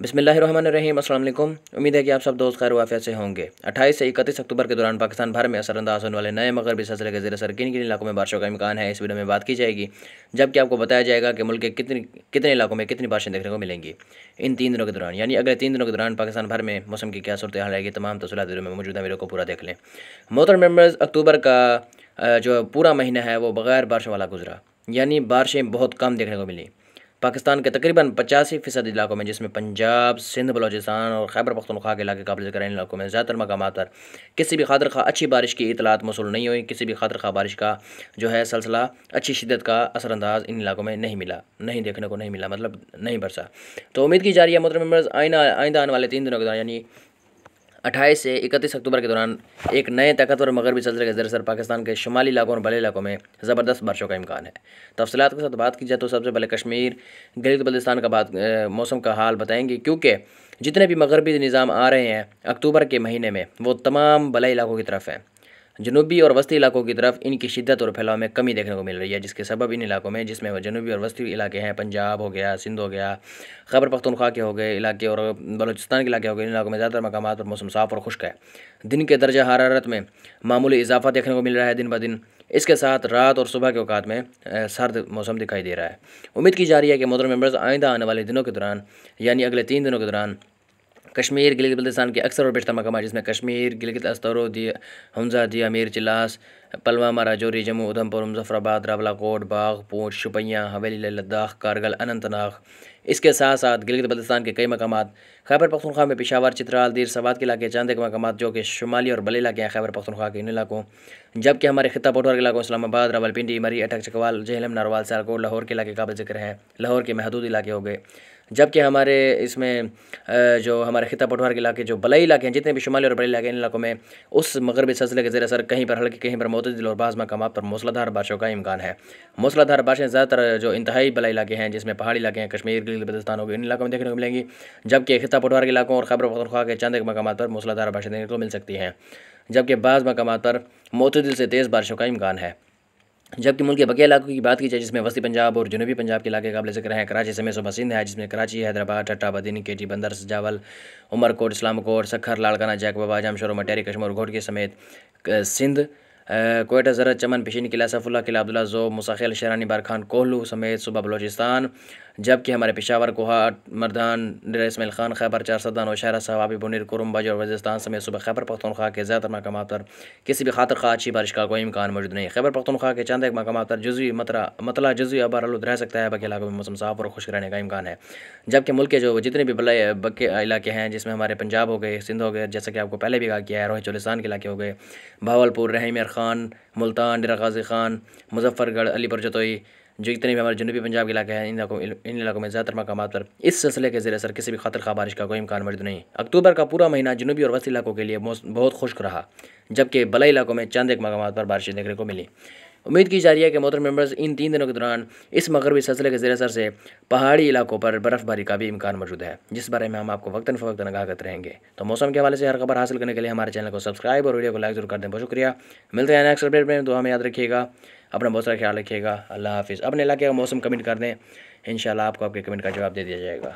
बसमिलीम उम्मीद है कि आप सब दोस्त खैर वाफिया से होंगे 28 से 31 अक्टूबर के दौरान पाकिस्तान भर में अंदाज होने वाले नए मगरबी सिलसिले के जरिए सरकिन किन इलाकों में बारिशों का इम्कान है इस वीडियो में बात की जाएगी जबकि आपको बताया जाएगा कि मुल्क के कितने कितने इलाकों में कितनी बारिशें देखने को मिलेंगी इन तीन दिनों के दौरान यानी अगले तीन दिनों के दौरान पाकिस्तान भर में मौसम की क्या सूरत हाल आएगी तमाम तफसलत में मौजूदा वीडियो को पूरा देख लें मोहतर मेम्बर्स अक्टूबर का जो पूरा महीना है वो बगैर बारिशों वाला गुजरा यानी बारिशें बहुत कम देखने को मिली पाकिस्तान के तकरीबन पचासी फीसद इलाकों में जिसमें पंजाब सिंध बलोचिस्तान और खैबर पख्तनख्वा के इलाके काबिल कर इलाकों में ज़्यादातर मकाम पर किसी भी खातर खा अच्छी बारिश की इतलात मौसू नहीं हुई किसी भी खातर खा बारिश का जो है सिलसिला अच्छी शिदत का असरानंदाज इन इलाकों में नहीं मिला नहीं देखने को नहीं मिला मतलब नहीं बरसा तो उम्मीद की जा रही है मोहतर मेम्बर्स आइंदा आइंदा आने वाले तीन दिनों के दौरान यानी अट्ठाईस से इकतीस अक्टूबर के दौरान एक नए ताकतवर मगरबी सिलसिले के जरिए पाकिस्तान के शुमाली इलाकों और बड़े इलाकों में ज़बरदस्त बारिशों का इम्कान है तफसलत के साथ बात की जाए तो सबसे पहले कश्मीर गलित बल्दिस्तान का बात मौसम का हाल बताएंगे क्योंकि जितने भी मगरबी निज़ाम आ रहे हैं अक्टूबर के महीने में वो तमाम बल इलाकों की तरफ हैं जनूबी और वस्ती इलाकों की तरफ इनकी शिद्दत और फैलाव में कमी देखने को मिल रही है जिसके सबब इन इलाकों में जिसमें जनूबी और वस्ती इलाके हैं पंजाब हो गया सिंध हो गया खबर पख्तनख्वा के हो गए इलाके और बलोचिस्तान के इलाके हो गए इन इलाकों में ज़्यादातर मकाम पर मौसम साफ़ और खुश्क है दिन के दर्जा हरारत में मामूली इजाफा देखने को मिल रहा है दिन ब दिन इसके साथ रात और सुबह के अवकात में सर्द मौसम दिखाई दे रहा है उम्मीद की जा रही है कि मोदर मेम्बर्स आइंदा आने वाले दिनों के दौरान यानी अगले तीन दिनों के दौरान कश्मीर गिलगित बल्तिस्तान के अक्सर और बेशतर मकाम जिसमें कश्मीर गिलगित अस्तर हमजा दिया अमीर चिलास पलवामा राजौरी जम्मू उधमपुर मुजफ्फराबाद रावलाकोट बाग पूंछ शुपियाँ हवेली लद्दाख कारगल अनंतनाग इसके साथ साथ गिलगित बल्तिस्तान के कई मकाम खैबर पख्तनख्वा में पिशावर चित्राल दीर सवाद के इलाके चांदे के मकाम जो कि शुमाली और बले इलाके हैं खैबर पख्तनख्वा के इन इलाकों जबकि हमारे खिता पोटवार के इलाकों इस्लामाबाद रावलपिंडी मरी अटक चकवाल जहलम नारवाल सियालकोट लाहौर के इलाके काबिल जिक्र हैं लाहौर के महदूद इलाके हो गए जबकि हमारे इसमें जो हमारे खिता पटवार के इलाके जो बलई इलाके हैं जितने भी शुमाली और बलई इलाके इन इलाकों में उस मगरबी सिलसिले के जरिए सर कहीं पर हल्की कहीं पर मतदल और बाज़ मकाम पर मौसलाधार बारिशों का इम्कान है मौसलाधार बारिशें ज़्यादातर जो इंतहाई बलई इलाके हैं जिसमें पहाड़ी इलाके हैं कश्मीर बदस्तान होगी इन इलाकों में देखने को मिलेंगी जबकि खिता पटवार के इलाकों और खबर पखरखा के चंद मकाम पर मौसलाधार बारिशें देखने को मिल सकती हैं जबकि बाज़ मकाम पर मोतदिल से तेज़ बारिशों का इम्कान है जबकि मुल्क के बकिया इलाकों की बात की जाए जिसमें वस्ती पंजाब और जनूबी पंजाब के इलाके काबिल जिक्र हैं कराची समेत सुबह सिंध है जिसमें कराची हैदराबाद टट्टा बदीन केटी बंदर सजावल उमरकोट इस्लामकोट सखर लाड़काना जैकबाबा जामशोर मटेरी कश्मीर के समेत सिंध कोयटा जरत चमन पेशीन किला सफुल्ला किला अब्दुल्ला जो मुसाखिल शेरानी बारखान कोहलू समेत सुबह बलोचिस्तान जबकि हमारे पेशावर कोहाट मरदान डेरा इसमाइल खान खैबर चार सदा साहब आबी बुनिर कुरुबाज और वजिस्तान समेत सुबह खैबर पख्तनख्वा के ज़्यादातर मकाम पर किसी भी खातर खा अच्छी बारिश का कोई इम्कान मौजूद नहीं खैबर पख्तनख्वा के चंद एक मकाम पर जजवी मतरा मतला जजवी आबार आलूद रह सकता है बाकी इलाकों में मौसम साफ और खुश रहने का इम्कान है जबकि मुल्क के जो जितने भी बल बक्के इलाके हैं जिसमें हमारे पंजाब हो गए सिंध हो गए जैसा कि आपको पहले भी कहा गया है रोहित चुलिसान के इलाके हो गए भावलपुर रहीमर खान मुल्तान डेरा गाजी खान मुजफ्फरगढ़ अलीपुर जतोई जो इतने भी हमारे जनूबी पंजाब के इलाके हैं इन इलाकों इन इलाकों में ज़्यादातर मकाम पर इस सिलसिले के जरिए सर किसी भी खतर खा बारिश का कोई इम्कान मौजूद नहीं अक्टूबर का पूरा महीना जनूबी और वस्ती इलाकों के लिए बहुत खुश्क रहा जबकि बलाई इलाकों में चंद एक मकाम पर बारिश देखने को मिली उम्मीद की जा रही है कि मोहतर मेम्बर्स इन तीन दिनों के दौरान इस मगरबी सिलसिले के जरिए सर से पहाड़ी इलाकों पर बर्फ़बारी का भी इम्कान मौजूद है जिस बारे में हम आपको वक्ता फवक्ता आगाह करते रहेंगे तो मौसम के हवाले से हर खबर हासिल करने के लिए हमारे चैनल को सब्सक्राइब और वीडियो को लाइक जरूर कर दें बहुत शुक्रिया मिलते हैं नेक्स्ट अपडेट में तो हमें याद रखिएगा अपना बहुत सारा ख्याल रखिएगा अल्लाह हाफिज़ अपने इलाके का मौसम कमेंट कर दें इन आपको आपके कमेंट का जवाब दे दिया जाएगा